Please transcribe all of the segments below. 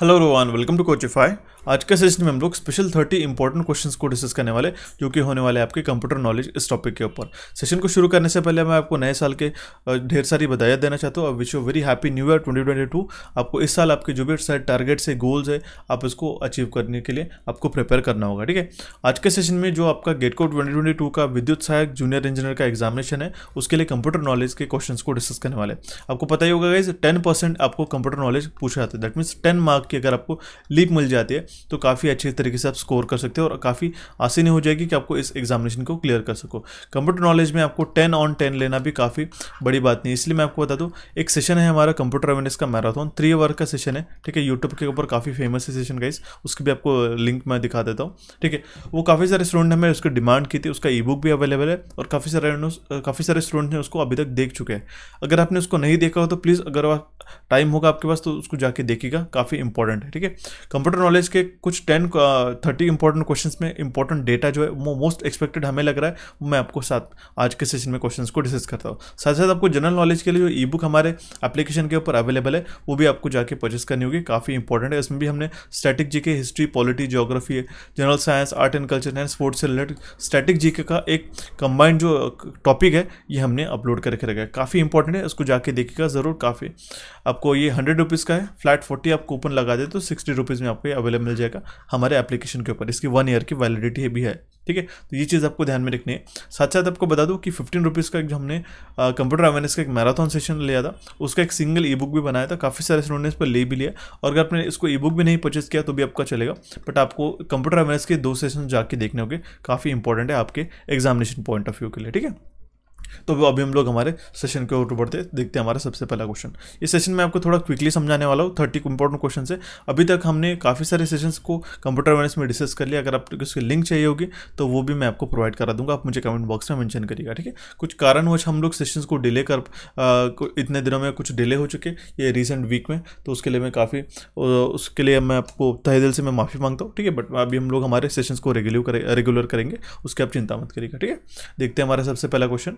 Hello everyone, welcome to Coachify. आज के session में हम लोग स्पेशल थर्टी इंपॉर्टेंट क्वेश्चंस को डिस्कस करने वाले जो कि होने वाले आपके कंप्यूटर नॉलेज इस टॉपिक के ऊपर सेशन को शुरू करने से पहले मैं आपको नए साल के ढेर सारी बधाई देना चाहता हूँ wish you very happy new year 2022 आपको इस साल आपके जो भी टारगेट्स है गोल्स है आप इसको अचीव करने के लिए आपको प्रिपेयर करना होगा ठीक है आज के सेशन में जो आपका गेट को ट्वेंटी का विद्युत सहायक जूनियर इंजीनियर का एग्जामिनेशन है उसके लिए कंप्यूटर नॉलेज के क्वेश्चन को डिस्कस करने वाले आपको पता ही होगा इस टेन आपको कंप्यूटर नॉलेज पूछा जाता है दैट मीन्स टेन मार्क की अगर आपको लीप मिल जाती है तो काफ़ी अच्छे तरीके से आप स्कोर कर सकते हो और काफ़ी आसानी हो जाएगी कि आपको इस एग्जामिनेशन को क्लियर कर सको कंप्यूटर नॉलेज में आपको टेन ऑन टेन लेना भी काफ़ी बड़ी बात नहीं इसलिए मैं आपको बता दूँ एक सेशन है हमारा कंप्यूटर अवेयरनेस का मैराथन थ्री अवर का सेशन है ठीक है यूट्यूब के ऊपर काफ़ी फेमस है सेशन गाइस उसकी भी आपको लिंक मैं दिखा देता हूँ ठीक है वो काफ़ी सारे स्टूडेंट हमें उसकी डिमांड की थी उसका ई बुक भी अवेलेबल है और काफ़ी सारे काफ़ी सारे स्टूडेंट हैं उसको अभी तक देख चुके हैं अगर आपने उसको नहीं देखा हो तो प्लीज़ अगर टाइम होगा आपके पास तो उसको जाके देखिएगा काफ़ी इंपॉर्टेंट है ठीक है कंप्यूटर नॉलेज के कुछ टेन थर्टी इंपॉर्टेंट क्वेश्चन में इंपॉर्टेंट डेटा जो है वो मोस्ट एक्सपेक्टेड हमें लग रहा है वो मैं आपको साथ आज के सेशन में क्वेश्चन को डिस्कस करता हूँ साथ साथ आपको जनरल नॉलेज के लिए जो ई बुक हमारे एप्लीकेशन के ऊपर अवेलेबल है वो भी आपको जाके परचेस करनी होगी काफ़ी इंपॉर्टेंट है इसमें भी हमने स्टैटिक जी के history polity geography general science art and culture and sports से रिलेटेड स्टैटिक जी का एक कंबाइंड जो टॉपिक uh, है ये हमने अपलोड करके रखा है काफ़ी इंपॉर्टेंट है इसको जाके देखिएगा ज़रूर काफ़ी आपको ये हंड्रेड रुपीज़ का है फ्लैट फोर्टी आप कूपन लगा दे तो सिक्सटी रुपीज़ में आपको अवेलेबल मिल जाएगा हमारे एप्लीकेशन के ऊपर इसकी वन ईयर की वैलिडिटी भी है ठीक है तो ये चीज़ आपको ध्यान में रखनी है साथ साथ आपको बता दूँ कि फिफ्टीन रुपीज़ का एक जो हमने कंप्यूटर अवेयरनेस का एक मैराथन सेशन लिया था उसका एक सिंगल ई बुक भी बनाया था काफ़ी सारे स्टूडेंट ने इस पर ले भी लिया और अगर आपने इसको ई बुक भी नहीं परचेज किया तो भी आपका चलेगा बट आपको कंप्यूटर अवेयरनेस के दो सेशन जाके देखने होंगे काफ़ी इंपॉर्टेंट है आपके एग्जामिनेशन पॉइंट ऑफ व्यू के लिए ठीक है तो वो अभी हम लोग हमारे सेशन के ऊपर बढ़ते देखते हैं हमारा सबसे पहला क्वेश्चन इस सेशन में आपको थोड़ा क्विकली समझाने वाला हूँ थर्टी इंपॉर्टेंट क्वेश्चन है अभी तक हमने काफ़ी सारे सेशन को कंप्यूटर अवेयरनेस में डिस्कस कर लिया अगर आपको उसकी लिंक चाहिए होगी तो वो भी मैं आपको प्रोवाइड करा दूंगा आप मुझे कमेंट बॉक्स में मैंशन करिएगा ठीक है कुछ कारणवश हम लोग सेशंस को डिले कर इतने दिनों में कुछ डिले हो चुके ये रिसेंट वीक में तो उसके लिए मैं काफ़ी उसके लिए मैं आपको तहे दिल से मैं माफ़ी मांगता हूँ ठीक है बट अभी हम लोग हमारे सेशन को रेगुलर करें रेगुलर करेंगे उसकी आप चिंता मत करिएगा ठीक है देखते हैं हमारा सबसे पहला question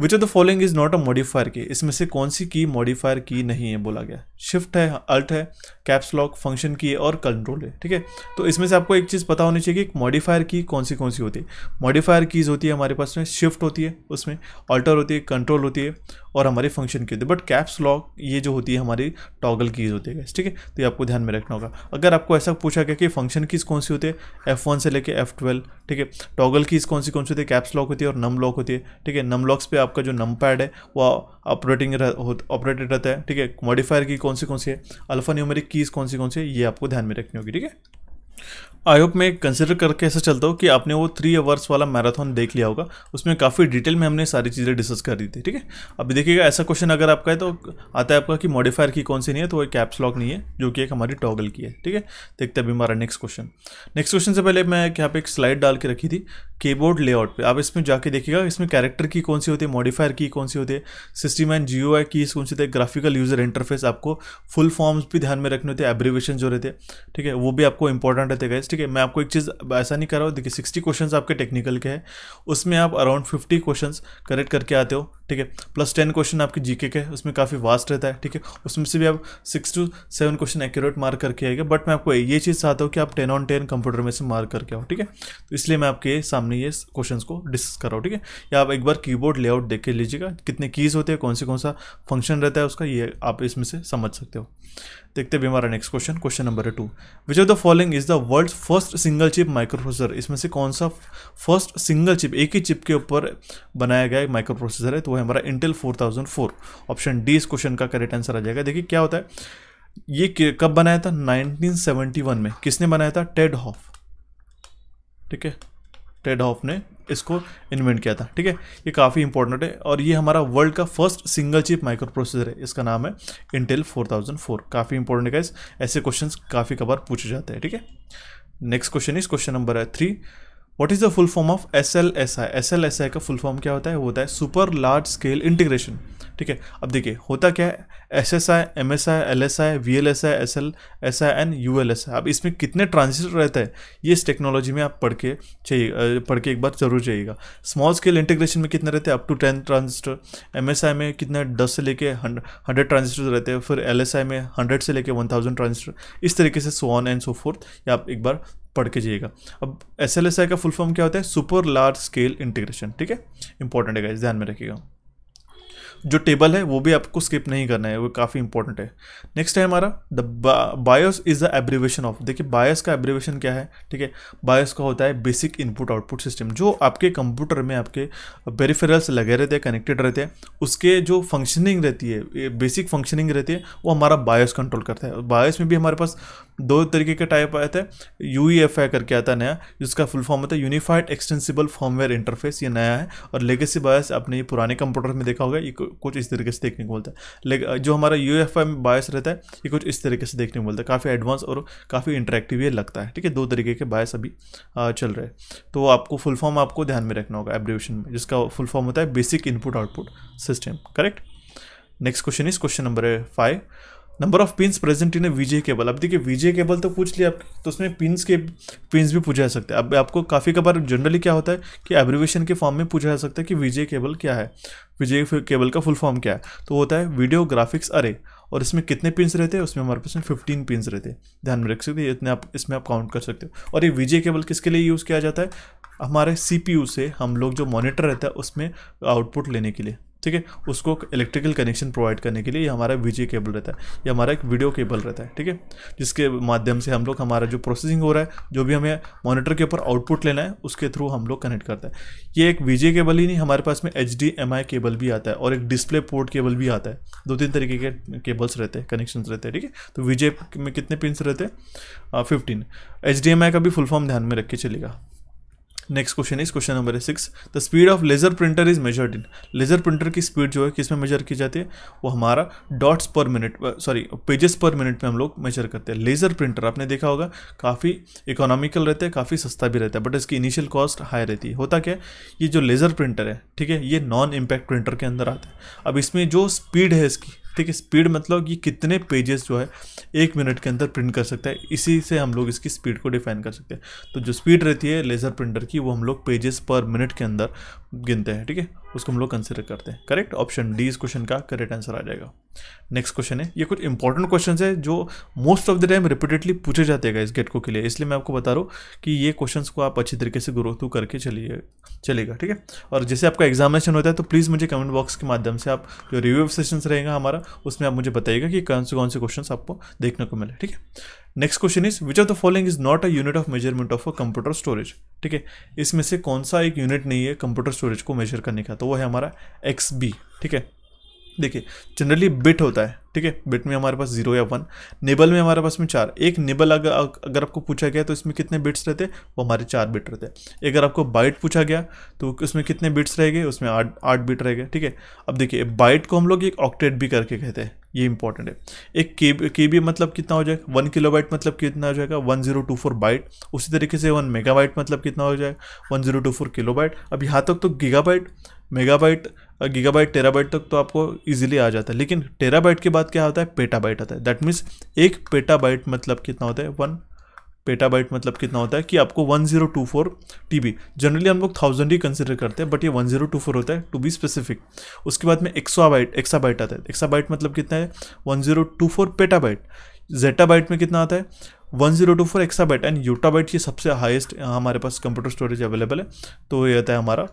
which of the following is not a modifier की इसमें से कौन सी की मॉडिफायर की नहीं है बोला गया शिफ्ट है अल्ट है कैप्स लॉक फंक्शन की है और कंट्रोल है ठीक है तो इसमें से आपको एक चीज़ पता होनी चाहिए कि मॉडिफायर की कौन सी कौन सी होती है मॉडिफायर कीज होती है हमारे पास में शिफ्ट होती है उसमें अल्टर होती है कंट्रोल होती है और हमारी फंक्शन की होती है बट कैप्स लॉक ये जो होती है हमारी टॉगल कीज होती है ठीक है तो ये आपको ध्यान में रखना होगा अगर आपको ऐसा पूछा गया कि फंक्शन कीज कौन सी होती है एफ वन से लेकर एफ ट्वेल्व ठीक है टॉगल कीज कौन सी कौन सी होती है कैप्स लॉक होती है और नम लॉक होती है ठीक है नम लॉक्स पर आप आपका जो नम पैड है वो ऑपरेटिंग ऑपरेटेड रहता है ठीक है मॉडिफायर की कौन सी कौन सी है अल्फा न्यूमेरिक कीज़ कौन सी कौन सी है ये आपको ध्यान में रखनी होगी ठीक है आई होप मैं कंसिडर करके ऐसा चलता हूँ कि आपने वो थ्री आवर्स वाला मैराथन देख लिया होगा उसमें काफ़ी डिटेल में हमने सारी चीज़ें डिस्कस कर दी थी ठीक है अभी देखिएगा ऐसा क्वेश्चन अगर आपका है तो आता है आपका कि मॉडिफायर की कौन सी नहीं है तो वो कैप्स लॉक नहीं है जो कि एक हमारी टॉगल की है ठीक है देखते हैं अभी हमारा नेक्स्ट क्वेश्चन नेक्स्ट क्वेश्चन से पहले मैं यहाँ पे एक स्लाइड डाल के रखी थी कीबोर्ड लेआउट पर आप इसमें जाके देखिएगा इसमें कैरेक्टर की कौन सी होती है मॉडिफायर की कौन सी होती है सिस्टम एंड जियो ओ कीज कौन सी थे ग्राफिकल यूजर इंटरफेस आपको फुल फॉर्म्स भी ध्यान में रखने होते हैं एब्रीवेशन जो रहते हैं ठीक है वो भी आपको इंपॉर्टेंट रहते गए ठीक है मैं आपको एक चीज़ ऐसा नहीं कर रहा हूँ देखिए सिक्सटी क्वेश्चन आपके टेक्निकल के हैं उसमें आप अराउंड फिफ्टी क्वेश्चन करेक्ट करके आते हो ठीक है प्लस टेन क्वेश्चन आपके जीके के उसमें काफ़ी वास्ट रहता है ठीक है उसमें से भी आप six to seven question accurate mark करके आएगा बट मैं आपको ये चीज़ चाहता हूँ कि आप टेन ऑन टेन कंप्यूटर में से मार्क करके आओ ठीक है तो इसलिए मैं आपके सामने ये क्वेश्चन को डिस्कस कर रहा हूँ ठीक है या आप एक बार कीबोर्ड लेआउट देख के लीजिएगा कितने कीज़ होते हैं कौन से कौन सा फंक्शन रहता है उसका ये आप इसमें से समझ सकते हो देखते भी हमारा next question question number two which of the following is the world first single chip microprocessor इसमें से कौन सा फर्स्ट सिंगल चिप एक ही चिप के ऊपर बनाया गया एक माइक्रोप्रोसेसर है तो है हमारा इंटेल 4004 ऑप्शन डी इस क्वेश्चन का करेक्ट आंसर आ जाएगा देखिए क्या होता है ये कब बनाया था 1971 में किसने बनाया था टेड हॉफ ठीक है टेड हॉफ ने इसको इन्वेंट किया था ठीक है ये काफ़ी इंपॉर्टेंट है और ये हमारा वर्ल्ड का first single chip micro processor है इसका नाम है इंटेल 4004 काफ़ी इंपॉर्टेंट है गाइस ऐसे क्वेश्चंस काफ़ी कबार पूछे जाते हैं ठीक है next question is question number है three what is the full form of S L S I S L S I का फुल फॉर्म क्या होता है वो होता है सुपर लार्ज स्केल इंटीग्रेशन ठीक है अब देखिए होता क्या है S S I M S I L S I V L S I S L S I and U L S I अब इसमें कितने ट्रांजिस्टर रहता है ये इस टेक्नोलॉजी में आप पढ़ के चाहिए पढ़ के एक बार जरूर चाहिएगा स्मॉल स्केल इंटीग्रेशन में कितने रहते हैं up to ten transistor M S I में कितने दस से लेके हंड्रेड ट्रांजिस्टर रहते हैं फिर एल एस आई में हंड्रेड से लेके वन थाउजेंड ट्रांजिस्टर इस तरीके से so on and so forth ये आप एक बार पढ़ के जाइएगा अब एस एल एस आई का फुल फॉर्म क्या होता है सुपर लार्ज स्केल इंटीग्रेशन ठीक है इंपॉर्टेंट है ध्यान में रखिएगा जो टेबल है वो भी आपको स्किप नहीं करना है वो काफ़ी इंपॉर्टेंट है नेक्स्ट है हमारा the BIOS is the abbreviation of देखिए बायोस का एब्रीवेशन क्या है ठीक है बायोस का होता है बेसिक इनपुट आउटपुट सिस्टम जो आपके कंप्यूटर में आपके पेरिफेरल्स लगे रहते हैं कनेक्टेड रहते हैं उसके जो फंक्शनिंग रहती है बेसिक फंक्शनिंग रहती है वो हमारा बायोस कंट्रोल करता है बायोस में भी हमारे पास दो तरीके के टाइप आए थे यू e करके आता है नया जिसका फुल फॉर्म होता है यूनिफाइड एक्सटेंसिबल फॉर्मवेयर इंटरफेस ये नया है और लेगेसी बायस आपने ये पुराने कंप्यूटर में देखा होगा ये कुछ इस तरीके से देखने को मिलता है लेकिन जो हमारा यू e में बायस रहता है ये कुछ इस तरीके से देखने को मिलता है काफ़ी एडवांस और काफ़ी इंटरेक्टिव ये लगता है ठीक है दो तरीके के बायस अभी चल रहे तो आपको फुल फॉर्म आपको ध्यान में रखना होगा एब्रिवेशन में जिसका फुल फॉर्म होता है basic input output system correct next question is question number five number of pins present in VJ cable अब देखिए वीजे केबल तो पूछ लिया तो उसमें पिंस के पिंस भी पूछा जा सकता है अब आपको काफ़ी कबार जनरली क्या होता है कि एब्रिवेशन के फॉर्म में पूछा जा सकता है कि वीजे केबल क्या है वीजे केबल का फुल फॉर्म क्या है तो होता है वीडियो ग्राफिक्स अरे और इसमें कितने पिंस रहते हैं उसमें हमारे पास में फिफ्टीन पिंस रहते हैं ध्यान में रख सकते हैं इतने आप इसमें आप काउंट कर सकते हो और ये वीजे केबल किसके लिए यूज़ किया जाता है हमारे सी से हम लोग जो मॉनिटर रहता है उसमें आउटपुट लेने के लिए ठीक है उसको इलेक्ट्रिकल कनेक्शन प्रोवाइड करने के लिए हमारा वीजी केबल रहता है या हमारा एक वीडियो केबल रहता है ठीक है जिसके माध्यम से हम लोग हमारा जो प्रोसेसिंग हो रहा है जो भी हमें मॉनिटर के ऊपर आउटपुट लेना है उसके थ्रू हम लोग कनेक्ट करते हैं ये एक वी केबल ही नहीं हमारे पास में एच केबल भी आता है और एक डिस्प्ले पोर्ट केबल भी आता है दो तीन तरीके के केबल्स रहते हैं कनेक्शन रहते हैं ठीक है तो वीजे में कितने पिन रहते हैं फिफ्टीन एच का भी फुल फॉर्म ध्यान में रख के चलेगा next question is question number six the speed of laser printer is measured in laser printer की स्पीड जो है किस में मेजर की जाती है वो हमारा dots per minute sorry pages per minute में हम लोग मेजर करते हैं लेजर प्रिंटर आपने देखा होगा काफ़ी इकोनॉमिकल रहता है काफ़ी सस्ता भी रहता है बट इसकी इनिशियल कॉस्ट हाई रहती है होता क्या ये जो लेजर प्रिंटर है ठीक है ये नॉन इम्पैक्ट प्रिंटर के अंदर आता है अब इसमें जो स्पीड है इसकी ठीक है स्पीड मतलब ये कितने पेजेस जो है एक मिनट के अंदर प्रिंट कर सकता है इसी से हम लोग इसकी स्पीड को डिफाइन कर सकते हैं तो जो स्पीड रहती है लेज़र प्रिंटर की वो हम लोग पेजेस पर मिनट के अंदर गिनते हैं ठीक है उसको हम लोग कंसिडर करते हैं करेक्ट ऑप्शन डी इस क्वेश्चन का करेक्ट आंसर आ जाएगा नेक्स्ट क्वेश्चन है ये कुछ इंपॉर्टेंट क्वेश्चन है जो most of the time repeatedly पूछे जाते हैं इस गेट को के लिए इसलिए मैं आपको बता रहा हूँ कि ये क्वेश्चन को आप अच्छी तरीके से ग्रो थ्रू करके चलिए चलेगा ठीक है और जैसे आपका एग्जामिनेशन होता है तो प्लीज़ मुझे कमेंट बॉक्स के माध्यम से आप जो रिव्यू सेशन रहेगा हमारा उसमें आप मुझे बताइएगा कि कौन से कौन से क्वेश्चन आपको देखने को मिले ठीक है next question is which of the following is not a unit of measurement of a computer storage ठीक है इसमें से कौन सा एक यूनिट नहीं है कंप्यूटर स्टोरेज को मेजर करने का तो वो है हमारा एक्स बी ठीक है देखिए जनरली बिट होता है ठीक है बिट में हमारे पास जीरो या वन नेबल में हमारे पास में चार एक नेबल अगर अगर आपको पूछा गया तो इसमें कितने बिट्स रहते हैं वो हमारे चार बिट रहते हैं अगर आपको बाइट पूछा गया तो उसमें कितने बिट्स रहेंगे उसमें आठ आठ बिट रहेगा ठीक है अब देखिए बाइट को हम लोग एक ऑक्टेट भी करके कहते हैं ये इंपॉर्टेंट है एक के बी मतलब कितना हो जाएगा वन किलो बाइट मतलब कितना हो जाएगा one zero two four byte उसी तरीके से वन मेगा बाइट मतलब कितना हो जाएगा one zero two four kilo byte अब यहाँ तक तो giga byte mega byte gigabyte terabyte तक तो आपको इजीली आ जाता है लेकिन टेराबाइट के बाद क्या होता है पेटाबाइट आता है दैट मीन्स एक पेटाबाइट मतलब कितना होता है वन पेटाबाइट मतलब कितना होता है कि आपको 1024 zero two four T B generally हम लोग थाउजेंड ही कंसिडर करते हैं बट ये 1024 होता है टू बी स्पेसिफिक उसके बाद में एक्साबाइट एक्साबाइट आता है एक्साबाइट मतलब कितना है 1024 पेटाबाइट जेटाबाइट में कितना आता है one zero two four exabyte and yottabyte ये सबसे हाइस्ट हमारे पास कंप्यूटर स्टोरेज अवेलेबल है तो ये आता है हमारा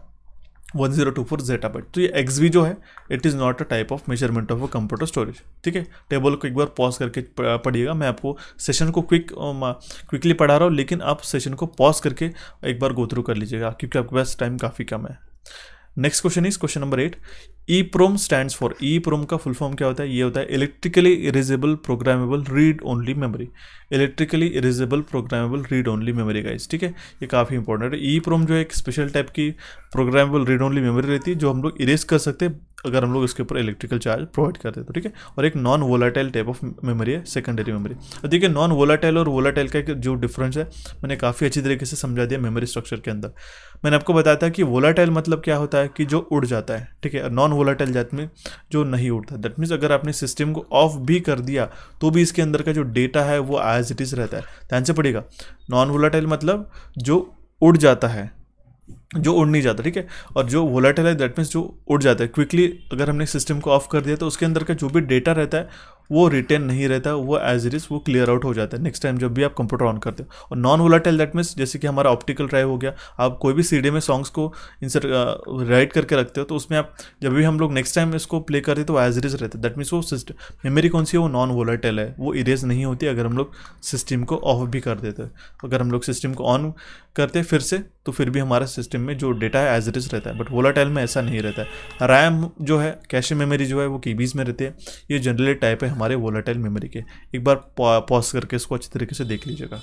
one zero two four zetta byte तो ये एक्स जो है it is not a type of measurement of a computer storage ठीक है टेबल को एक बार पॉज करके पढ़िएगा मैं आपको सेशन को क्विक क्विकली पढ़ा रहा हूँ लेकिन आप सेशन को पॉज करके एक बार गो थ्रू कर लीजिएगा क्योंकि आपके पास टाइम काफ़ी कम है next question is question number eight E PROM stand for E PROM का फुल फॉर्म क्या होता है ये होता है electrically erasable programmable read only memory electrically erasable programmable read only memory guys ठीक है ये काफ़ी इंपॉर्टेंट है ई प्रोम जो है एक स्पेशल टाइप की प्रोग्रामेबल रीड ओनली मेमोरी रहती है जो हम लोग इरेज कर सकते हैं अगर हम लोग इसके ऊपर इलेक्ट्रिकल चार्ज प्रोवाइड करते तो ठीक है और एक non volatile type of memory है सेकेंडरी मेमोरी और देखिए नॉन वोलाटाइल और वोलाटाइल का जो डिफरेंस है मैंने काफ़ी अच्छी तरीके से समझा दिया मेमोरी स्ट्रक्चर के अंदर मैंने आपको बताया था कि वोलाटाइल मतलब क्या होता है कि जो उड़ जाता है ठीक है नॉन वोलाटाइल जात में जो नहीं उड़ता दैट मीन्स अगर आपने सिस्टम को ऑफ भी कर दिया तो भी इसके अंदर का जो डेटा है वो एज इट इज़ रहता है ध्यान तो से पड़ेगा नॉन वोलाटाइल मतलब जो उड़ जाता है जो उड़ नहीं जाता ठीक है और जो वोलाटल है दैट मीन्स जो उड़ जाता है क्विकली अगर हमने सिस्टम को ऑफ कर दिया तो उसके अंदर का जो भी डेटा रहता है वो रिटेन नहीं रहता वो एज इट इज़ वो क्लियर आउट हो जाता है नेक्स्ट टाइम जब भी आप कंप्यूटर ऑन करते हो और नॉन वोलाटाइल दैट मीन्स जैसे कि हमारा ऑप्टिकल ड्राइव हो गया आप कोई भी सीडी में सॉन्ग्स को इंसर राइट करके रखते हो तो उसमें आप जब भी हम लोग नेक्स्ट टाइम इसको प्ले करते तो एज इज़ रहता है दैट मीन्स वो सिस्टम मेमोरी कौन सी है वो नॉन वोलाटाइल है वो इरेज नहीं होती अगर हम लोग सिस्टम को ऑफ भी कर देते अगर हम लोग सिस्टम को ऑन करते फिर से तो फिर भी हमारा सिस्टम सिस्टम में जो डेटा है एज इट इज रहता है बट वोलाटाइल में ऐसा नहीं रहता है रैम जो है कैश मेमोरी जो है वो की में रहती है ये जनरली टाइप है हमारे वोलाटाइल मेमोरी के एक बार पॉज करके इसको अच्छे तरीके से देख लीजिएगा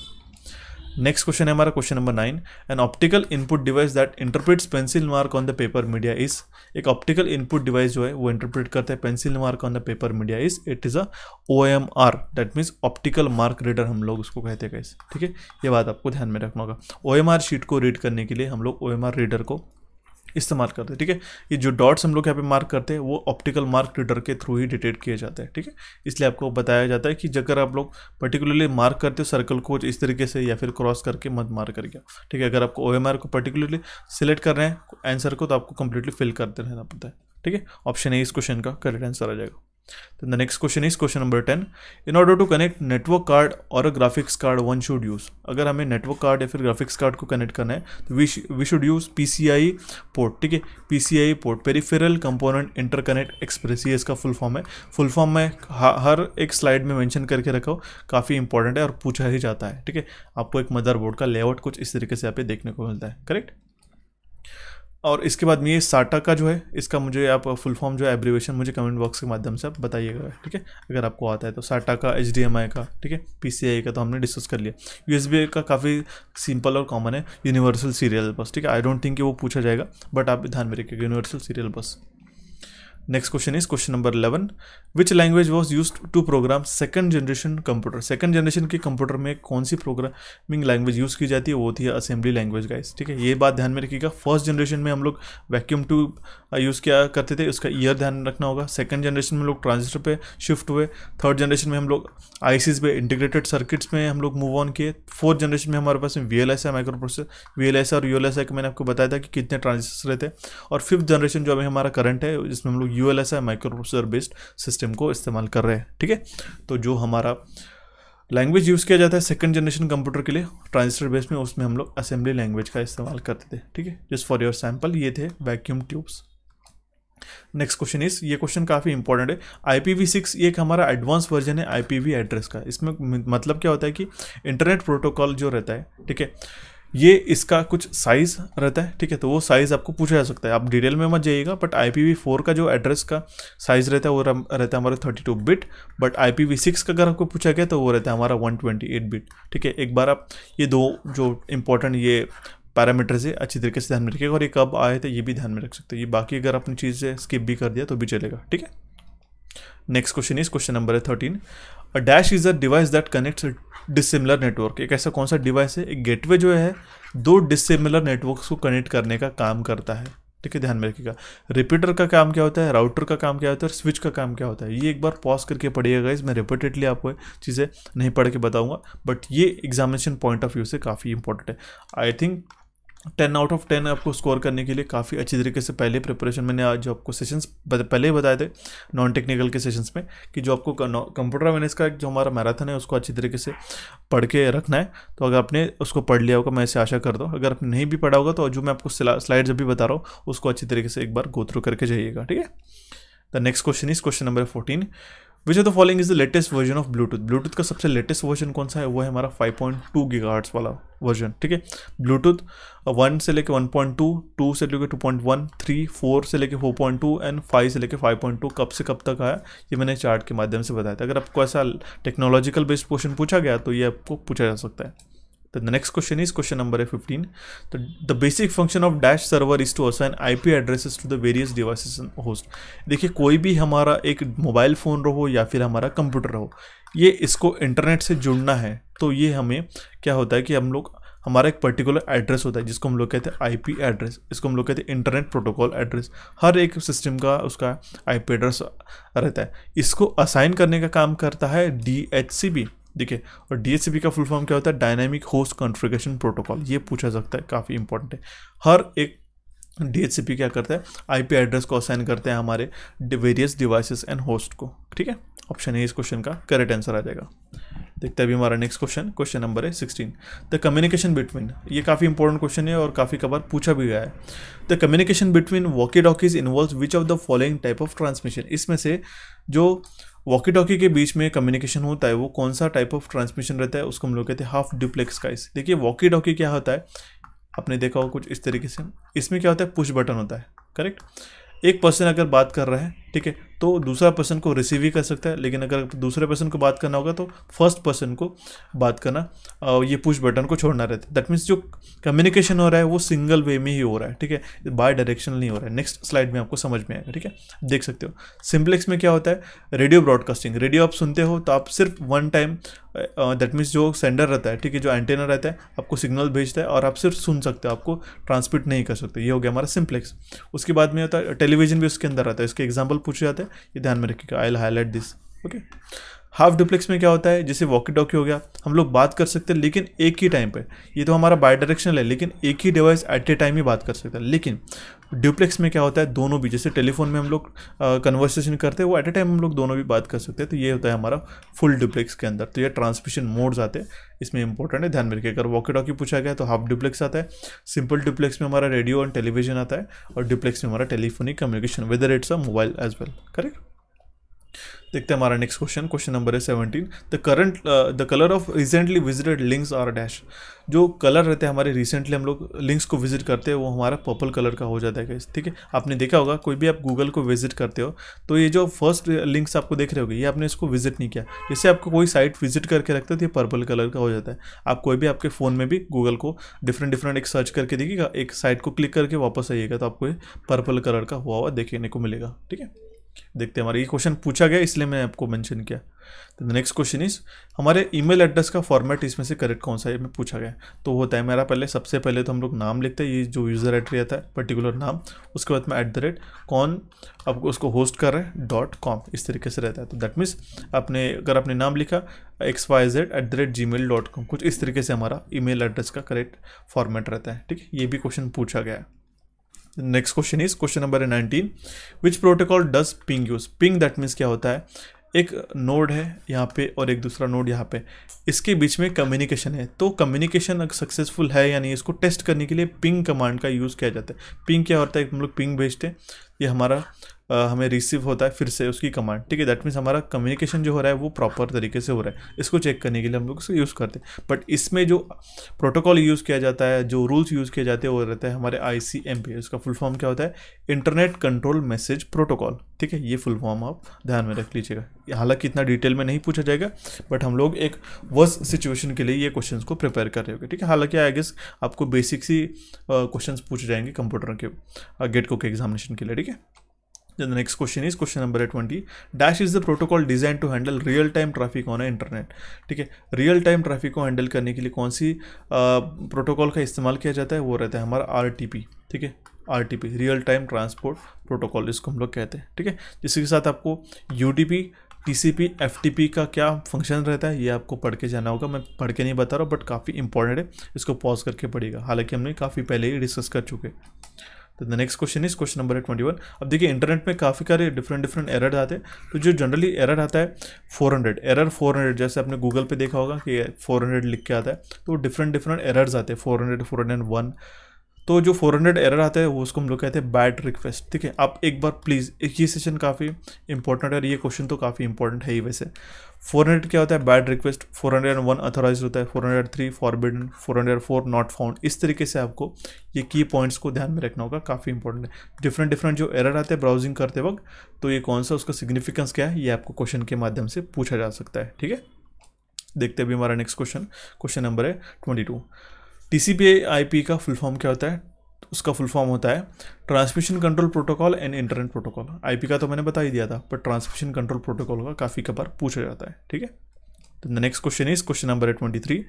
नेक्स्ट क्वेश्चन है हमारा question number nine an optical input device that interprets pencil mark on the paper media is एक ऑप्टिकल इनपुट डिवाइस जो है वो इंटरप्रेट करता है pencil mark on the paper media is it is a O M R that means optical mark reader हम लोग उसको कहते हैं कैसे ठीक है ये बात आपको ध्यान में रखना होगा ओ एम आर शीट को रीड करने के लिए हम लोग ओ एम आर रीडर को इस्तेमाल करते हैं ठीक है ये जो डॉट्स हम लोग यहाँ पे मार्क करते हैं वो ऑप्टिकल मार्क रीडर के थ्रू ही डिटेक्ट किए जाते हैं ठीक है इसलिए आपको बताया जाता है कि जगह आप लोग पर्टिकुलरली मार्क करते हो सर्कल को इस तरीके से या फिर क्रॉस करके मत मार्क गया ठीक है अगर आपको ओ को पर्टिकुलरली सिलेक्ट कर रहे हैं आंसर को तो आपको कंप्लीटली फिल करते रहना पड़ता है ठीक है ऑप्शन ए इस क्वेश्चन का करेक्ट आंसर आ जाएगा Then the next question is question number 10. In order to connect network card or a graphics card, one should use. अगर हमें network card या फिर graphics card को connect करना है तो we, we should use PCI port. ठीक है PCI port peripheral component interconnect express ये इसका full form है full form में हर एक slide में mention करके रखो काफ़ी important है और पूछा ही जाता है ठीक है आपको एक motherboard का layout कुछ इस तरीके से यहाँ पे देखने को मिलता है correct और इसके बाद में ये साटा का जो है इसका मुझे आप फुल फॉर्म जो है एब्रीवेशन मुझे कमेंट बॉक्स के माध्यम से आप बताइएगा ठीक है अगर आपको आता है तो साटा का एच का ठीक है पी का तो हमने डिस्कस कर लिया यू का काफ़ी सिंपल और कॉमन है यूनिवर्सल सीरियल बस ठीक है आई डोंट थिंक कि वो पूछा जाएगा बट आप ध्यान में रखिएगा universal serial bus next question is question number eleven which language was used to program second generation computer second generation के कंप्यूटर में कौन सी प्रोग्रामिंग लैंग्वेज यूज़ की जाती है वो थी असेंबली लैंग्वेज गाइस ठीक है ये बात ध्यान में रखिएगा फर्स्ट जनरेशन में हम लोग वैक्यूम टू यूज़ किया करते थे उसका ईयर ध्यान रखना होगा सेकंड जनरेशन में लोग ट्रांजिस्टर पे शिफ्ट हुए थर्ड जनरेशन में हम लोग आई पे इंटीग्रेटेड सर्किट्स में हम लोग मूव ऑन किए फोर्थ जनरेशन में हमारे पास V L S I micro process V L S और यू एल एस आई मैंने आपको बताया था कि कितने ट्रांजिस्टर रहते थे और फिफ्थ जनरेशन जो अभी हमारा करंट है जिसमें हम लोग U L S I microprocessor based system को इस्तेमाल कर रहे हैं ठीक है तो जो हमारा लैंग्वेज यूज़ किया जाता है सेकंड जनरेशन कंप्यूटर के लिए ट्रांजिस्टर बेस में उसमें हम लोग असेंबली लैंग्वेज का इस्तेमाल करते थे ठीक है जस्ट फॉर योर सैम्पल ये थे vacuum tubes next question is ये क्वेश्चन काफ़ी इंपॉर्टेंट है आई सिक्स एक हमारा एडवांस वर्जन है आई एड्रेस का इसमें मतलब क्या होता है कि इंटरनेट प्रोटोकॉल जो रहता है ठीक है ये इसका कुछ साइज़ रहता है ठीक है तो वो साइज़ आपको पूछा जा सकता है आप डिटेल में मत जाइएगा बट आई का जो एड्रेस का साइज़ रहता है वो रहता है हमारा थर्टी बिट बट आई का अगर आपको पूछा गया तो वो रहता है हमारा वन बिट ठीक है एक बार आप ये दो जो इम्पोर्टेंट ये पैरामीटर्स है अच्छी तरीके से ध्यान में रखिएगा और ये कब आए थे तो ये भी ध्यान में रख सकते हैं ये बाकी अगर आपने चीज़ें स्किप भी कर दिया तो भी चलेगा ठीक है next question is question number है thirteen a dash is a device that connects dissimilar network एक ऐसा कौन सा डिवाइस है एक गेटवे जो है दो डिसिमिलर नेटवर्क को कनेक्ट करने का काम करता है ठीक है ध्यान में रखिएगा रिपीटर का काम क्या होता है राउटर का काम क्या होता है और स्विच का काम क्या होता है ये एक बार पॉज करके पढ़िएगा इस मैं रिपीटेडली आपको चीज़ें नहीं पढ़ के बताऊंगा बट ये एग्जामिनेशन पॉइंट ऑफ व्यू से काफ़ी इंपॉर्टेंट है I think ten out of ten आपको स्कोर करने के लिए काफ़ी अच्छी तरीके से पहले प्रिपरेशन मैंने आज जो आपको सेशंस पहले ही बताए थे नॉन टेक्निकल के सेशंस में कि जो आपको कंप्यूटर अवेयरनेस का जो हमारा मैराथन है उसको अच्छी तरीके से पढ़ के रखना है तो अगर आपने उसको पढ़ लिया होगा मैं इसे आशा करता हूँ अगर आपने नहीं भी पढ़ा होगा तो जो मैं आपको स्लाइड जब भी बता रहा हूँ उसको अच्छी तरीके से एक बार गो थ्रू करके जाइएगा ठीक है the next question is question number fourteen which of the following is the latest version of Bluetooth Bluetooth का सबसे लेटेस्ट वर्जन कौन सा है वो है हमारा 5.2 पॉइंट वाला वर्जन ठीक है ब्लूटूथ वन uh, से लेके 1.2 2 से लेके 2.1 3 फोर से लेके 4.2 एंड फाइव से लेके 5.2 कब से कब तक आया ये मैंने चार्ट के माध्यम से बताया था अगर आपको ऐसा टेक्नोलॉजिकल बेस्ड क्वेश्चन पूछा गया तो ये आपको पूछा जा सकता है Then the next question is question number 15. The, the basic function of dash server is to assign IP addresses to the various devices and host. देखिए कोई भी हमारा एक मोबाइल फ़ोन रहो या फिर हमारा कंप्यूटर रहो ये इसको इंटरनेट से जुड़ना है तो ये हमें क्या होता है कि हम लोग हमारा एक पर्टिकुलर एड्रेस होता है जिसको हम लोग कहते हैं आईपी एड्रेस इसको हम लोग कहते हैं इंटरनेट प्रोटोकॉल एड्रेस हर एक सिस्टम का उसका आईपी एड्रेस रहता है इसको असाइन करने का काम करता है डी देखिए और डीएचसीपी का फुल फॉर्म क्या होता है डायनेमिक होस्ट कॉन्फ़िगरेशन प्रोटोकॉल ये पूछा सकता है काफ़ी इंपॉर्टेंट है हर एक डीएचसीपी क्या करता है आईपी एड्रेस को असाइन करते हैं हमारे वेरियस डिवाइसेस एंड होस्ट को ठीक है ऑप्शन ए इस क्वेश्चन का करेक्ट आंसर आ जाएगा देखते हैं अभी हमारा नेक्स्ट क्वेश्चन क्वेश्चन नंबर है सिक्सटीन द कम्युनिकेशन बिटवीन ये काफ़ी इंपॉर्टेंट क्वेश्चन है और काफ़ी कबार पूछा भी गया है the communication between walkie talkies involve which of the following type of transmission इसमें से जो वॉकी टॉकी के बीच में कम्युनिकेशन होता है वो कौन सा टाइप ऑफ ट्रांसमिशन रहता है उसको हम लोग कहते हैं हाफ डुप्लेक्स काइस देखिए वॉकी टॉकी क्या होता है आपने देखा हो कुछ इस तरीके से इसमें क्या होता है पुश बटन होता है करेक्ट एक पर्सन अगर बात कर रहा है ठीक है तो दूसरा पर्सन को रिसीव ही कर सकता है लेकिन अगर दूसरे पर्सन को बात करना होगा तो फर्स्ट पर्सन को बात करना ये पुश बटन को छोड़ना रहता है दैट मीन्स जो कम्युनिकेशन हो रहा है वो सिंगल वे में ही हो रहा है ठीक है बाय डायरेक्शनल नहीं हो रहा है नेक्स्ट स्लाइड में आपको समझ में आएगा ठीक है देख सकते हो सिम्प्लेक्स में क्या होता है रेडियो ब्रॉडकास्टिंग रेडियो आप सुनते हो तो आप सिर्फ वन टाइम दैट मीन्स जो सेंडर रहता है ठीक है जो एंटेनर रहता है आपको सिग्नल भेजता है और आप सिर्फ सुन सकते हो आपको ट्रांसमिट नहीं कर सकते ये हो गया हमारा सिम्प्लेक्स उसके बाद में होता है टेलीविजन भी उसके अंदर रहता है इसके एग्जाम्पल पूछे जाते हैं ये ध्यान में रखिएगा I highlight this okay half duplex में क्या होता है जैसे वॉकी टॉकी हो गया हम लोग बात कर सकते हैं लेकिन एक ही टाइम पर ये तो हमारा बाई डायरेक्शनल है लेकिन एक ही डिवाइस एट ए टाइम ही बात कर सकता है लेकिन डुप्लेक्स में क्या होता है दोनों भी जैसे टेलीफोन में हम लोग कन्वर्सेशन करते हैं वो एट ए टाइम हम लोग दोनों भी बात कर सकते हैं तो ये होता है हमारा फुल डुप्लेक्स के अंदर तो ये ट्रांसमिशन मोड्स आते हैं इसमें इंपॉर्टेंट है ध्यान में रखिए अगर वॉकी टॉकी पूछा गया तो हाफ डुप्लेक्स आता है सिंपल डुप्लेक्स में हमारा रेडियो एंड टेलीविजन आता है और डुप्लेक्स में हमारा telephonic communication whether it's a mobile as well correct देखते हैं हमारा नेक्स्ट क्वेश्चन क्वेश्चन नंबर है seventeen the current the colour of recently visited links are dash जो कलर रहते हैं हमारे रिसेंटली हम लोग लिंक्स को विजिट करते हैं वो हमारा पर्पल कलर का हो जाता है ठीक है आपने देखा होगा कोई भी आप गूगल को विजिट करते हो तो ये जो फर्स्ट लिंक्स आपको देख रहे होगी ये आपने इसको विजिट नहीं किया जैसे आपको कोई साइट विजिट करके रखते हो तो ये पर्पल कलर का हो जाता है आप कोई भी आपके फ़ोन में भी गूगल को डिफरेंट डिफरेंट एक सर्च करके देखिएगा एक साइट को क्लिक करके वापस आइएगा तो आपको ये पर्पल कलर का हुआ हुआ देखने को मिलेगा ठीक है देखते हैं हमारे ये क्वेश्चन पूछा गया इसलिए मैंने आपको मेंशन किया तो नेक्स्ट क्वेश्चन इज हमारे ईमेल एड्रेस का फॉर्मेट इसमें से करेक्ट कौन सा है पूछा गया तो होता है मेरा पहले सबसे पहले तो हम लोग नाम लिखते हैं ये जो यूज़र एड रहता है पर्टिकुलर नाम उसके बाद में एट द रेट कौन आप उसको होस्ट कर रहे हैं डॉट कॉम इस तरीके से रहता है तो दैट मीन्स आपने अगर आपने नाम लिखा X Y Z at the rate Gmail dot com कुछ इस तरीके से हमारा ई मेल एड्रेस का करेक्ट फॉर्मेट रहता है ठीक है ये भी क्वेश्चन पूछा गया है next question is question number nineteen which protocol does ping use ping that means क्या होता है एक नोड है यहाँ पे और एक दूसरा नोड यहाँ पे इसके बीच में कम्युनिकेशन है तो कम्युनिकेशन अगर सक्सेसफुल है या नहीं इसको टेस्ट करने के लिए पिंग कमांड का यूज़ किया जाता है पिंग क्या होता है हम लोग पिंग भेजते हैं ये हमारा हमें रिसीव होता है फिर से उसकी कमांड ठीक है दैट मीन्स हमारा कम्युनिकेशन जो हो रहा है वो प्रॉपर तरीके से हो रहा है इसको चेक करने के लिए हम लोग इसको यूज़ करते हैं बट इसमें जो प्रोटोकॉल यूज़ किया जाता है जो रूल्स यूज़ किए जाते हैं वो रहता है हमारे आई सी एम पी उसका फुल फॉर्म क्या होता है इंटरनेट कंट्रोल मैसेज प्रोटोकॉल ठीक है ये फुल फॉर्म आप ध्यान में रख लीजिएगा हालांकि इतना डिटेल में नहीं पूछा जाएगा बट हम लोग एक वर्स सिचुएशन के लिए ये क्वेश्चन को प्रिपेयर कर रहे होंगे ठीक है हालांकि आई गेस आपको बेसिक सी क्वेश्चन पूछे जाएंगे कंप्यूटर के गेट को के एग्जामिनेशन के लिए ठीक है Then the next question is question number 20. Dash is the protocol designed to handle real time traffic on internet ठीक है रियल टाइम ट्रैफिक को हैंडल करने के लिए कौन सी प्रोटोकॉल का इस्तेमाल किया जाता है वो रहता है हमारा आर ठीक है R real time transport protocol इसको हम लोग कहते हैं ठीक है जिसके साथ आपको यू TCP, FTP का क्या फंक्शन रहता है ये आपको पढ़ के जाना होगा मैं पढ़ के नहीं बता रहा हूँ बट काफ़ी इंपॉर्टेंट है इसको पॉज करके पढ़िएगा हालांकि हमने काफ़ी पहले ही डिस्कस कर चुके तो the next question is question number है ट्वेंटी वन अब देखिए इंटरनेट में काफ़ी सारे डिफरेंट डिफरेंट एरर आते हैं तो जो जनरली एरर आता है four hundred error four hundred जैसे आपने गूगल पे देखा होगा कि फोर हंड्रेड लिख के आता है तो डिफरेंट डिफरेंट एरर्स आते हैं four hundred four hundred one तो जो 400 एरर आता है वो उसको हम लोग कहते हैं बैड रिक्वेस्ट ठीक है आप एक बार प्लीज़ ये सेशन काफ़ी इंपॉर्टेंट है और ये क्वेश्चन तो काफ़ी इंपॉर्टेंट है ही वैसे 400 क्या होता है बैड रिक्वेस्ट 401 अथोराइज होता है 403 फॉरबिडन 404 नॉट फाउंड इस तरीके से आपको ये की पॉइंट्स को ध्यान में रखना होगा काफ़ी इंपॉर्टेंट है डिफरेंट डिफरेंट जो एरर आते हैं ब्राउजिंग करते वक्त तो ये कौन सा उसका सिग्निफिकेंस क्या है ये आपको क्वेश्चन के माध्यम से पूछा जा सकता है ठीक है देखते अभी हमारा नेक्स्ट क्वेश्चन क्वेश्चन नंबर है ट्वेंटी टी का फुल फॉर्म क्या होता है तो उसका फुल फॉर्म होता है transmission control protocol and internet protocol IP का तो मैंने बता ही दिया था पर ट्रांसमिशन कंट्रोल प्रोटोकॉल का काफ़ी कबार पूछा जाता है ठीक है तो the next question is question number twenty three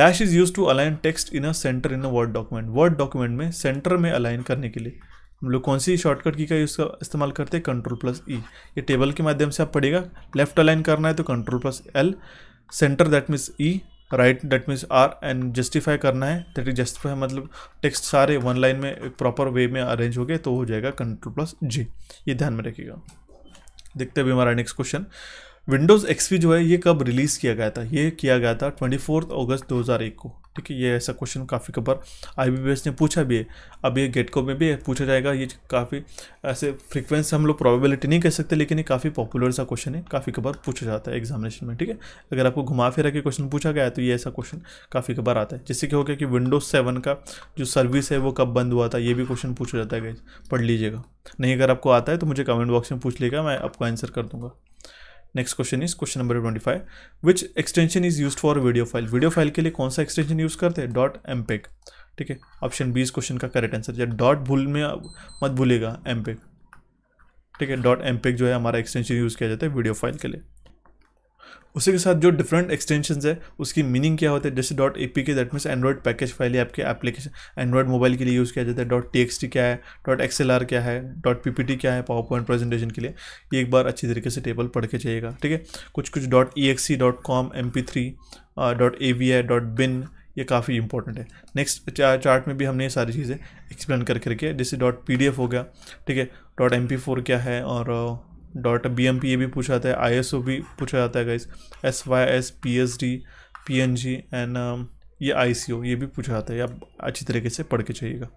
dash is use to align text in a centre in a word document word document में सेंटर में अलाइन करने के लिए हम लोग कौन सी शॉर्टकट की का यूज़ का इस्तेमाल करते हैं कंट्रोल प्लस ई ये टेबल के माध्यम से आप पढ़ेगा लेफ्ट अलाइन करना है तो control plus L centre that means E right that means R and justify करना है दैट इज जस्टिफाई मतलब टेक्स्ट सारे वन लाइन में एक प्रॉपर वे में अरेंज हो गए तो हो जाएगा कंट्रोल प्लस जी ये ध्यान में रखिएगा देखते हैं अभी हमारा नेक्स्ट क्वेश्चन विंडोज़ एक्सपी जो है ये कब रिलीज़ किया गया था ये किया गया था ट्वेंटी फोर्थ अगस्त एक को ठीक है ये ऐसा क्वेश्चन काफ़ी कबर आई बी ने पूछा भी है अब ये गेटको में भी पूछा जाएगा ये काफ़ी ऐसे फ्रिक्वेंस हम लोग प्रोबेबिलिटी नहीं कह सकते लेकिन ये काफ़ी पॉपुलर सा क्वेश्चन है काफ़ी कबर पूछा जाता है एग्जामिनेशन में ठीक है अगर आपको घुमा फिरा के क्वेश्चन पूछा गया है तो ये ऐसा क्वेश्चन काफ़ी कबर आता है जिससे क्या हो गया कि विंडोज़ सेवन का जो सर्विस है वो कब बंद हुआ था ये भी क्वेश्चन पूछा जाता है पढ़ लीजिएगा नहीं अगर आपको आता है तो मुझे कमेंट बॉक्स में पूछ लीजिएगा मैं आपको आंसर कर दूँगा next question is question number twenty five which extension is use for video file video file के लिए कौन सा एक्सटेंशन यूज करते हैं डॉट एम e ठीक है ऑप्शन बी इस क्वेश्चन का करेक्ट आंसर जब डॉट भूल में मत भूलेगा एम e ठीक है डॉट एम e जो है हमारा एक्सटेंशन यूज़ किया जाता है वीडियो फाइल के लिए उसी के साथ जो डिफरेंट एक्सटेंशन है उसकी मीनिंग क्या होता है जैसे dot A P K that means android package file आपके एप्लीकेशन एंड्रॉइड मोबाइल के लिए यूज़ किया जाता है डॉट टी एक्स टी क्या है डॉट एक्स एल आर क्या है डॉट पी पी टी क्या है पावर पॉइंट प्रेजेंटेशन के लिए ये एक बार अच्छी तरीके से टेबल पढ़ के चाहिएगा ठीक है कुछ कुछ dot E X C dot com M P three dot A V I dot bin ये काफ़ी इंपॉर्टेंट है नेक्स्ट चार्ट में भी हमने ये सारी चीज़ें एक्सप्लेन कर करके जैसे डॉट पी डी एफ हो गया ठीक है डॉट एम पी फोर क्या है और uh, dot B M P ये भी पूछा जाता है आई एस ओ भी पूछा जाता है guys S Y S P S D P N G and ये आई सी ओ ये भी पूछा जाता है आप अच्छी तरीके से पढ़ के चाहिएगा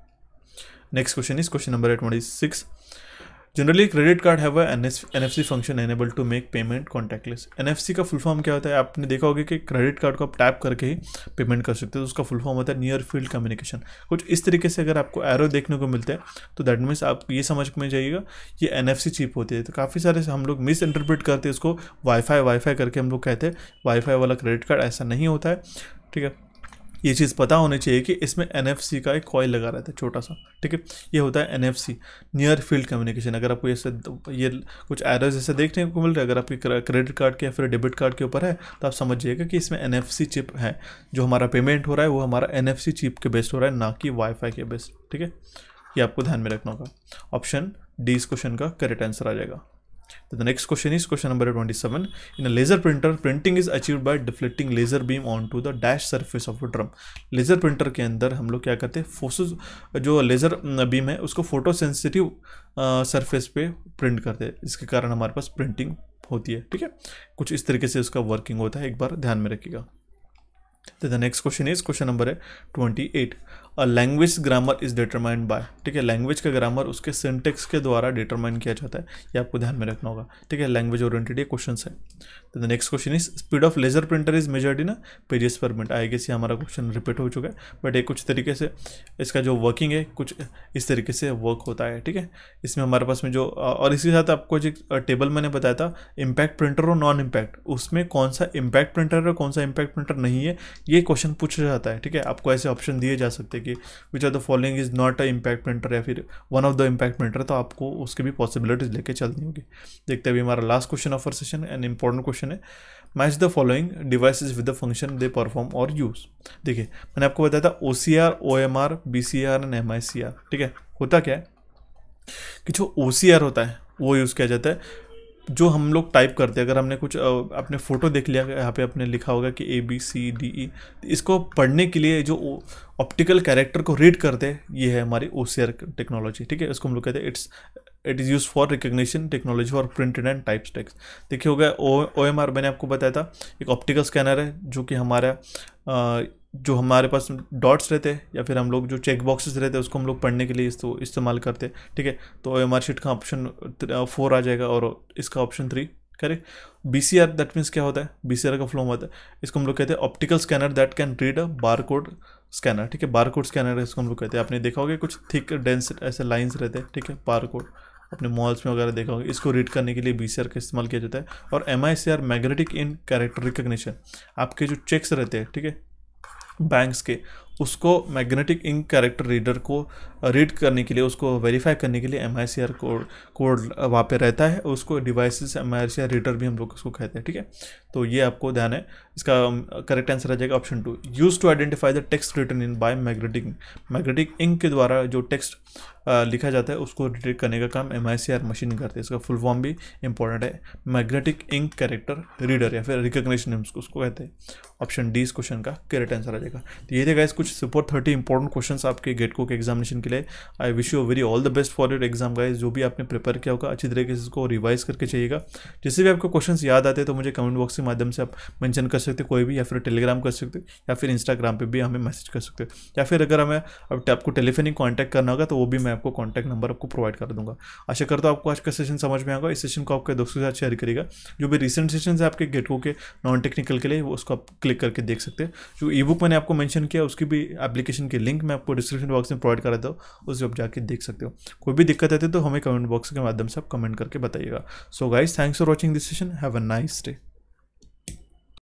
next question is question number eight twenty six generally credit card वह N F C function enable to make payment contactless N F C का फुल फॉर्म क्या होता है आपने देखा होगा कि क्रेडिट कार्ड को आप टैप करके ही पेमेंट कर सकते हो तो उसका फुल फॉर्म होता है नियर फील्ड कम्युनिकेशन कुछ इस तरीके से अगर आपको एरो देखने को मिलते हैं तो दैट मीन्स आप ये समझ में जाइएगा ये एन एफ सी चिप होती है तो काफ़ी सारे हम लोग मिस इंटरप्रिट करते हैं इसको वाईफाई वाईफाई करके हम लोग कहते हैं वाईफाई वाला क्रेडिट कार्ड ऐसा नहीं होता है ठीक है ये चीज़ पता होनी चाहिए कि इसमें एन का एक कॉयल लगा रहता है छोटा सा ठीक है ये होता है एन नियर फील्ड कम्युनिकेशन अगर आपको ऐसे ये कुछ एरर्स जैसे देखने को मिल रहे हैं अगर आपके क्रेडिट कार्ड के या फिर डेबिट कार्ड के ऊपर है तो आप समझिएगा कि इसमें एन चिप है जो हमारा पेमेंट हो रहा है वो हमारा एन चिप के बेस्ट हो रहा है ना कि वाईफाई के बेस्ट ठीक है ये आपको ध्यान में रखना होगा ऑप्शन डी इस क्वेश्चन का करेक्ट आंसर आ जाएगा Then तो the next question is question number 27. In a laser printer, printing is achieved by deflecting laser beam onto the dash surface of a drum. Laser printer के अंदर हम लोग क्या करते हैं फोसेस जो लेज़र बीम है उसको फोटो सेंसिटिव सर्फेस पे प्रिंट करते हैं इसके कारण हमारे पास प्रिंटिंग होती है ठीक है कुछ इस तरीके से उसका वर्किंग होता है एक बार ध्यान में रखिएगा तो the next question is question number है twenty eight language grammar is determined by ठीक है लैंग्वेज का ग्रामर उसके सिंटेक्स के द्वारा डिटरमाइन किया जाता है ये आपको ध्यान में रखना होगा ठीक है लैंग्वेज ओरिएंटेड ये क्वेश्चन है तो the next question is speed of laser printer is measured in pages per minute I guess ये हमारा क्वेश्चन रिपीट हो चुका है बट ये कुछ तरीके से इसका जो वर्किंग है कुछ इस तरीके से वर्क होता है ठीक है इसमें हमारे पास में जो और इसके साथ आपको जो टेबल मैंने बताया था इम्पैक्ट प्रिंटर और नॉन इम्पैक्ट उसमें कौन सा इम्पैक्ट प्रिंटर है और कौन सा इम्पैक्ट प्रिंटर नहीं है ये क्वेश्चन पूछा जाता है ठीक है आपको ऐसे ऑप्शन दिए जा सकते हैं कि which are the following is not a impact printer या फिर one of the impact printer तो आपको उसकी भी पॉसिबिलिटीज लेके चलनी होगी देखते हैं अभी हमारा last question offer session and important question question है match the following device with the function they perform और यूज देखिए मैंने आपको बताया था O C R O M R B C R and M I C R ठीक है होता क्या है कि जो ओ सी आर होता है वो यूज़ किया जाता है जो हम लोग टाइप करते हैं अगर हमने कुछ अपने फ़ोटो देख लिया यहाँ पे आपने लिखा होगा कि A B C D E इसको पढ़ने के लिए जो ऑप्टिकल कैरेक्टर को रीड करते हैं ये है हमारी ओ सी आर टेक्नोलॉजी ठीक है इसको हम लोग कहते हैं it's it is use for recognition technology for printed and types text देखिए हो गया ओ एम आर मैंने आपको बताया था एक ऑप्टिकल स्कैनर है जो कि हमारा जो हमारे पास डॉट्स रहते हैं या फिर हम लोग जो चेक बॉक्सेस रहते हैं उसको हम लोग पढ़ने के लिए इसको इस्तेमाल करते हैं ठीक है तो ओ एम आर शीट का ऑप्शन फोर आ जाएगा और इसका option three correct B C R that means क्या होता है बी सी आर का फ्लो होता है इसको हम लोग कहते हैं optical scanner that can read a bar code scanner ठीक है बार कोड स्कैनर इसको हम लोग कहते हैं आपने देखा होगा कुछ थिक डेंस ऐसे लाइन्स रहते हैं ठीक है बार कोड अपने मॉल्स में वगैरह देखा होगा इसको रीड करने के लिए बी का इस्तेमाल किया जाता है और M I C R magnetic ink character recognition आपके जो चेक्स रहते हैं ठीक है बैंक्स के उसको मैग्नेटिक इंक कैरेक्टर रीडर को रीड करने के लिए उसको वेरीफाई करने के लिए M I C R code code वहाँ पर रहता है उसको devices M I C R reader भी हम लोग उसको कहते हैं ठीक है तो ये आपको ध्यान है इसका करेक्ट आंसर आ जाएगा option two use to identify the text written in by magnetic magnetic ink के द्वारा जो टेक्स्ट लिखा जाता है उसको डिटेक्ट करने का काम एम मशीन करती है इसका फुल फॉर्म भी इंपॉर्टेंट है मैग्नेटिक इंक कैरेक्टर रीडर या फिर रिकोगशन उसको कहते हैं ऑप्शन डी इस क्वेश्चन का करेक्ट आंसर आ जाएगा तो ये देखा इस कुछ सुपर थर्टी इंपॉर्टेंट क्वेश्चन आपके गेट को के एग्जामिनेशन के लिए I wish you very all the best for your exam guys जो भी आपने प्रिपेयर किया होगा अच्छी तरीके से इसको रिवाइज करके चाहिएगा जैसे भी आपको क्वेश्चन याद आते हैं तो मुझे कमेंट बॉक्स के माध्यम से आप मैंशन कर सकते हो कोई भी या फिर टेलीग्राम कर सकते हो या फिर इंस्टाग्राम पर भी हमें मैसेज कर सकते हो या फिर अगर हमें अब आपको टेलीफोनिक कॉन्टैक्ट करना होगा तो वो भी मैं आपको कॉन्टैक्ट नंबर आपको प्रोवाइड कर दूंगा आशा करता हूँ आपको आज का सेशन समझ में आएगा इस सेशन को आपके दोस्तों के साथ शेयर करेगा जो भी रिसेंट सेशन है आपके गेटको के नॉन टेक्निकल के लिए वो उसको आप क्लिक करके देख सकते हैं जो ई बुक मैंने आपको मैंशन किया उसकी भी एप्लीकेशन की लिंक मैं आपको डिस्क्रिप्शन बॉक्स में प्रोवाइड कराता हूँ उसे आप जाके देख सकते हो कोई भी दिक्कत आती है तो हमें कमेंट बॉक्स के माध्यम से आप कमेंट करके बताइएगा so guys thanks for watching this session have a nice day